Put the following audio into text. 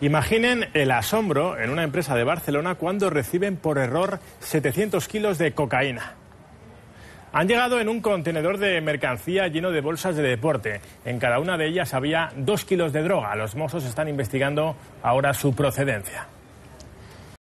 Imaginen el asombro en una empresa de Barcelona cuando reciben por error 700 kilos de cocaína. Han llegado en un contenedor de mercancía lleno de bolsas de deporte. En cada una de ellas había dos kilos de droga. Los mozos están investigando ahora su procedencia.